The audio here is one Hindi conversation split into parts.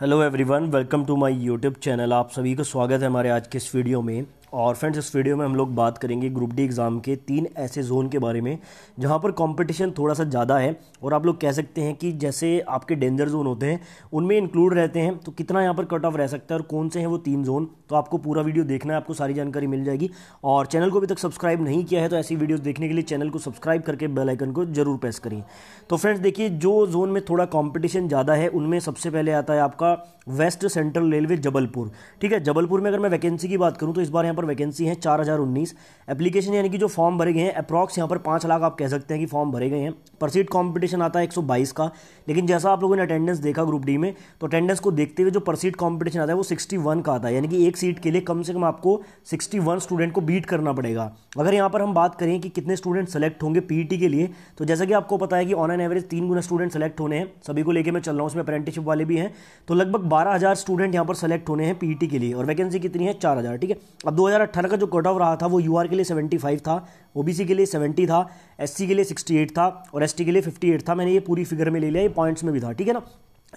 hello everyone welcome to my YouTube channel आप सभी का स्वागत है हमारे आज के इस वीडियो में और फ्रेंड्स इस वीडियो में हम लोग बात करेंगे ग्रुप डी एग्ज़ाम के तीन ऐसे जोन के बारे में जहाँ पर कंपटीशन थोड़ा सा ज़्यादा है और आप लोग कह सकते हैं कि जैसे आपके डेंजर जोन होते हैं उनमें इंक्लूड रहते हैं तो कितना यहाँ पर कट ऑफ रह सकता है और कौन से हैं वो तीन जोन तो आपको पूरा वीडियो देखना है आपको सारी जानकारी मिल जाएगी और चैनल को अभी तक सब्सक्राइब नहीं किया है तो ऐसी वीडियोज़ देखने के लिए चैनल को सब्सक्राइब करके बेलाइकन को ज़रूर प्रेस करें तो फ्रेंड्स देखिए जो जोन में थोड़ा कॉम्पिटिशन ज़्यादा है उनमें सबसे पहले आता है आपका वेस्ट सेंट्रल रेलवे जबलपुर ठीक है जबलपुर में अगर मैं वैकेंसी की बात करूँ तो इस बार पर वैकेंसी है चार हज़ार उन्नीस एप्लीकेशन यानी कि जो फॉर्म भरे गए हैं अप्रॉक्स यहाँ पर पाँच लाख आप कह सकते हैं कि फॉर्म भरे गए हैं पर सीट कॉम्पिटिशन आता है एक सौ बाईस का लेकिन जैसा आप लोगों ने अटेंडेंस देखा ग्रुप डी में तो अटेंडेंस को देखते हुए जो पर सीट कॉम्पिटिशन आता है वो सिक्सटी वन का आता है यानी कि एक सीट के लिए कम से कम आपको सिक्सटी वन स्टूडेंट को बीट करना पड़ेगा अगर यहाँ पर हम बात करें कि कितने स्टूडेंट सेलेक्ट होंगे पीईटी e के लिए तो जैसा कि आपको पता है कि ऑन एन एवरेज तीन गुना स्टूडेंट सेलेक्ट होने हैं सभी को लेकर मैं चल रहा हूँ उसमें अप्रेंटिसशिप वाले भी हैं तो लगभग बारह हज़ार स्टूडेंट यहाँ पर सेलेक्ट होने हैं पीईटी e के लिए और वैकेंसी कितनी है चार हज़ार ठीक है अब दो 2018 का जो कट ऑफ रहा था वो यूआर के लिए 75 था ओबीसी के लिए 70 था एससी के लिए 68 था और एसटी के लिए 58 था मैंने ये पूरी फिगर में ले लिया ये पॉइंट्स में भी था ठीक है ना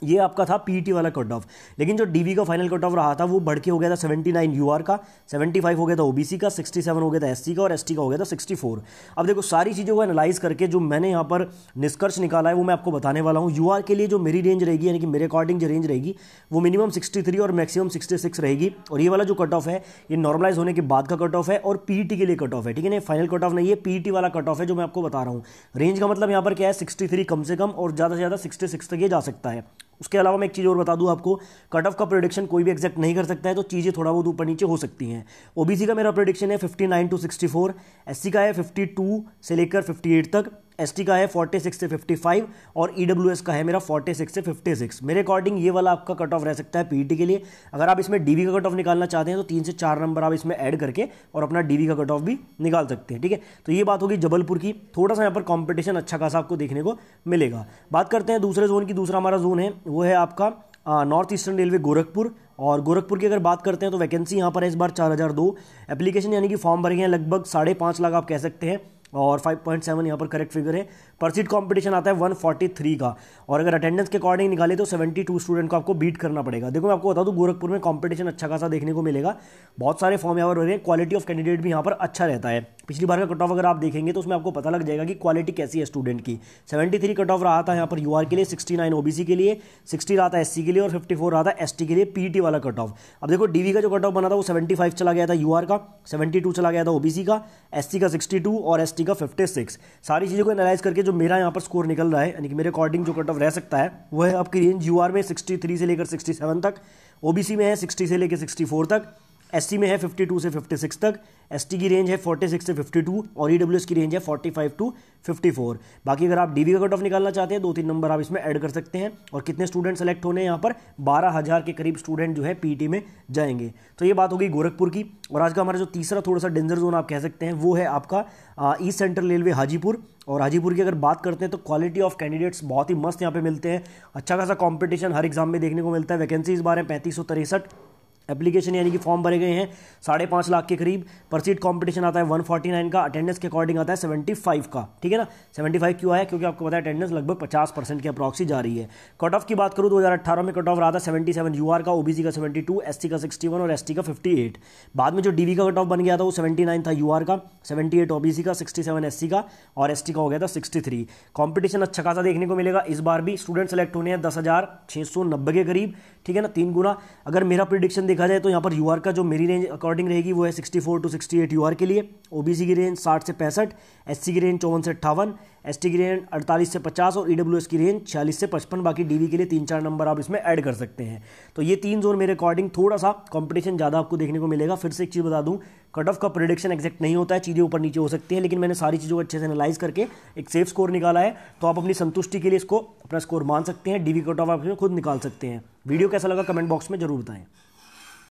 ये आपका था पीटी e वाला कट ऑफ लेकिन जो डीवी का फाइनल कट ऑफ रहा था वो बढ़ के हो गया था 79 आर का 75 हो गया था ओबीसी का 67 हो गया था एससी का और एसटी का हो गया था 64 अब देखो सारी चीज़ों को एनालाइज करके जो मैंने यहाँ पर निष्कर्ष निकाला है वो मैं आपको बताने वाला हूँ यू के लिए जो मेरी रेंज रहेगी यानी कि मेरे अकॉर्डिंग जो रेंज रहेगी वो मिनिमम सिक्सटी और मैक्सिमम सिक्सटी रहेगी और ये वाला जो कट ऑफ है ये नॉर्मलाइज होने के बाद का कट ऑफ है और पीटी e के लिए कट ऑफ है ठीक है ना फाइनल कट ऑफ नहीं है पीटी e वाला कट ऑफ है जो मैं आपको बता रहा हूँ रेंज का मतलब यहाँ पर क्या है सिक्सटी कम से कम और ज़्यादा से ज़्यादा सिक्सटी तक ये जा सकता है उसके अलावा मैं एक चीज़ और बता दूं आपको कट ऑफ का प्रोडिक्शन कोई भी एक्जैक्ट नहीं कर सकता है तो चीज़ें थोड़ा बहुत ऊपर नीचे हो सकती हैं ओबीसी का मेरा प्रोडिक्शन है 59 टू 64 एससी का है 52 से लेकर 58 तक एस का है 46 से 55 और ई e का है मेरा 46 से 56 मेरे अकॉर्डिंग ये वाला आपका कट ऑफ रह सकता है पीईटी e के लिए अगर आप इसमें डीवी का कट ऑफ निकालना चाहते हैं तो तीन से चार नंबर आप इसमें ऐड करके और अपना डीवी का कट ऑफ भी निकाल सकते हैं ठीक है तो ये बात होगी जबलपुर की थोड़ा सा यहाँ पर कॉम्पिटिशन अच्छा खासा आपको देखने को मिलेगा बात करते हैं दूसरे जोन की दूसरा हमारा जोन है वो है आपका नॉर्थ ईस्टर्न रेलवे गोरखपुर और गोरखपुर की अगर बात करते हैं तो वैकेंसी यहाँ पर है इस बार चार हज़ार दो एप्लीकेशन यानी कि फॉर्म भरे गए हैं लगभग साढ़े पाँच लाख आप कह सकते हैं और 5.7 यहाँ पर करेक्ट फिगर है पर सीट कॉम्पिटिशन आता है 143 का और अगर अटेंडेंस के अकॉर्डिंग निकाले तो 72 स्टूडेंट को आपको बीट करना पड़ेगा देखो मैं आपको बता दूँ गोरखपुर में कॉम्पिटिशन अच्छा खासा देखने को मिलेगा बहुत सारे फॉर्म यहाँ पर हो रहे हैं क्वालिटी ऑफ कैंडिडेट भी यहाँ पर अच्छा रहता है पिछली बार का कट ऑफ अगर आप देखेंगे तो उसमें आपको पता लग जाएगा कि क्वालिटी कैसी है स्टूडेंट की 73 कट ऑफ रहा था यहाँ पर यू के लिए 69 ओबीसी के लिए 60 रहा था एससी के लिए और 54 रहा था एसटी के लिए पीटी वाला कट ऑफ अब देखो डीवी का जो कट ऑफ बना था वो 75 चला गया था यू का 72 चला गया था ओबीसी का एस का सिक्सटी और एस का फिफ्टी सारी चीज़ों को एनालाइज करके जो मेरा यहाँ पर स्कोर निकल रहा है यानी कि मेरे अकॉर्डिंग जो कट ऑफ रह सकता है वह आपकी रेंज यू में सिक्सटी से लेकर सिक्सटी तक ओबीसी में है सिक्सटी से लेकर सिक्सटी तक एस में है 52 से 56 तक एस की रेंज है 46 से 52 और ई e की रेंज है 45 टू 54 बाकी अगर आप डी का कट ऑफ निकालना चाहते हैं दो तीन नंबर आप इसमें ऐड कर सकते हैं और कितने स्टूडेंट सेलेक्ट होने हैं यहाँ पर बारह हज़ार के करीब स्टूडेंट जो है पीटी e में जाएंगे तो ये बात होगी गोरखपुर की और आज का हमारा जो तीसरा थोड़ा सा डेंजर जोन आप कह सकते हैं वो है आपका ईस्ट सेंट्रल रेलवे हाजीपुर और हाजीपुर की अगर बात करते हैं तो क्वालिटी ऑफ कैंडिडेट्स बहुत ही मस्त यहाँ पे मिलते हैं अच्छा खासा कॉम्पिटिशन हर एग्जाम में देखने को मिलता है वैकेंसी इस बार है पैंतीस सौ तिरसठ एप्लीकेशन यानी कि फॉर्म भरे गए हैं साढ़े पाँच लाख के करीब परसीट कंपटीशन आता है 149 का अटेंडेंस के अकॉर्डिंग आता है 75 का ठीक है ना 75 क्यों आया क्योंकि आपको पता है अटेंडेंस लगभग 50 परसेंट की अप्रॉक्सी जा रही है कट ऑफ की बात करूँ 2018 में कट ऑफ रहा था 77 यूआर का ओबीसी का 72 एससी का वन और टी का एट बाद में जो डीवी का कट ऑफ बन गया था वो नाइन था यूआर का बी सी का एस सी का और टी का हो गया था सिक्सटी थ्री कॉम्पिटिशन अच्छा खासा देखने को मिलेगा इस बार भी स्टूडेंट सेलेक्ट होने हैं दस के करीब ठीक है ना तीन गुना अगर मेरा प्रिडिक्शन देखा जाए तो यहाँ पर यू का जो मेरी रेंज अकॉर्डिंग रहेगी वो है 64 टू 68 यू के लिए ओबीसी की रेंज 60 से पैंसठ एस की रेंज चौवन से अट्ठावन एस की रेंज 48 से 50 और ई e की रेंज 46 से 55 बाकी डी के लिए तीन चार नंबर आप इसमें ऐड कर सकते हैं तो ये तीन जोन मेरे अकॉर्डिंग थोड़ा सा कॉम्पिटिशन ज़्यादा आपको देखने को मिलेगा फिर से एक चीज़ बता दूँ कट ऑफ का प्रोडिक्शन एक्जैक्ट नहीं होता है चीज़ें ऊपर नीचे हो सकती है लेकिन मैंने सारी चीज़ों को अच्छे से एनालाइज करके एक सेफ स्कोर निकाला है तो आप अपनी संतुष्टि के लिए इसको अपना स्कोर मान सकते हैं डीवी कट ऑफ आप खुद निकाल सकते हैं वीडियो कैसा लगा कमेंट बॉक्स में जरूर बताएं